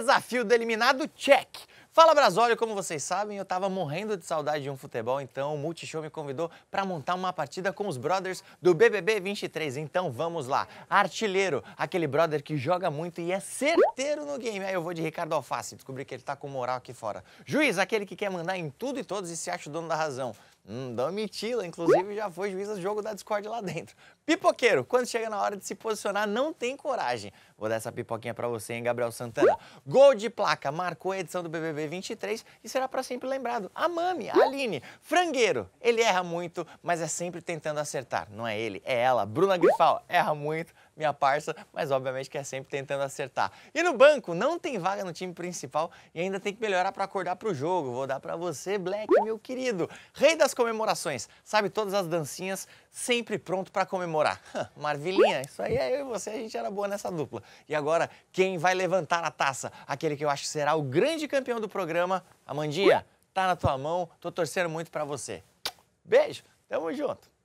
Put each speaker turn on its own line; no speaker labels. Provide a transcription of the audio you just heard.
Desafio do eliminado, check! Fala Brasólio, como vocês sabem, eu tava morrendo de saudade de um futebol, então o Multishow me convidou para montar uma partida com os brothers do BBB 23. Então vamos lá. Artilheiro, aquele brother que joga muito e é certeiro no game. Aí eu vou de Ricardo Alface, descobri que ele tá com moral aqui fora. Juiz, aquele que quer mandar em tudo e todos e se acha o dono da razão. Hum, Domitila, inclusive, já foi juíza do jogo da Discord lá dentro. Pipoqueiro, quando chega na hora de se posicionar, não tem coragem. Vou dar essa pipoquinha para você, hein, Gabriel Santana. Gol de placa, marcou a edição do BBB 23 e será para sempre lembrado. A Mami, a Aline, frangueiro. Ele erra muito, mas é sempre tentando acertar. Não é ele, é ela. Bruna Grifal erra muito, minha parça, mas obviamente que é sempre tentando acertar. E no banco, não tem vaga no time principal e ainda tem que melhorar para acordar para o jogo. Vou dar para você, Black, meu querido. Rei das comemorações, sabe todas as dancinhas, sempre pronto para comemorar. Marvilinha, isso aí é eu e você, a gente era boa nessa dupla. E agora, quem vai levantar a taça? Aquele que eu acho que será o grande campeão do programa, Amandia. Tá na tua mão, tô torcendo muito para você. Beijo, tamo junto.